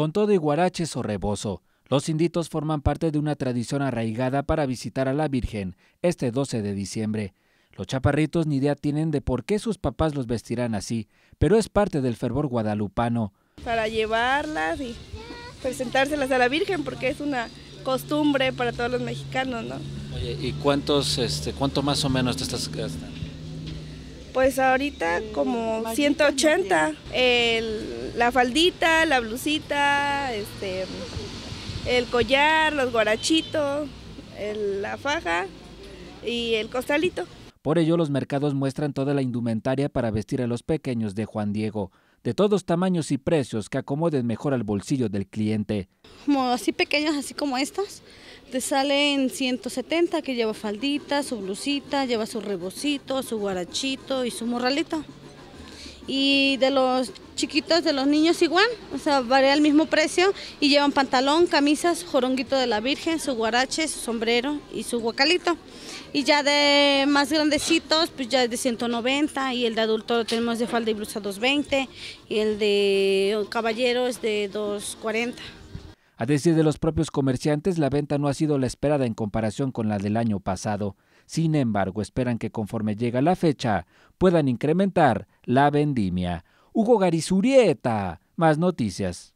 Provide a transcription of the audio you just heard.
Con todo Iguarache o rebozo, los inditos forman parte de una tradición arraigada para visitar a la Virgen este 12 de diciembre. Los chaparritos ni idea tienen de por qué sus papás los vestirán así, pero es parte del fervor guadalupano. Para llevarlas y presentárselas a la Virgen porque es una costumbre para todos los mexicanos, ¿no? Oye, ¿y cuántos, este, cuánto más o menos te estás gastando? Pues ahorita como 180, el, la faldita, la blusita, este, el collar, los guarachitos, la faja y el costalito. Por ello los mercados muestran toda la indumentaria para vestir a los pequeños de Juan Diego de todos tamaños y precios que acomoden mejor al bolsillo del cliente. Como así pequeñas, así como estas, te salen 170 que lleva faldita, su blusita, lleva su rebocito, su guarachito y su morralito y de los chiquitos, de los niños igual, o sea, varía el mismo precio y llevan pantalón, camisas, joronguito de la Virgen, su guarache, su sombrero y su guacalito. Y ya de más grandecitos, pues ya es de 190 y el de adulto lo tenemos de falda y blusa 220 y el de caballero es de 240. A decir de los propios comerciantes, la venta no ha sido la esperada en comparación con la del año pasado. Sin embargo, esperan que conforme llega la fecha puedan incrementar la vendimia. Hugo Garizurieta, más noticias.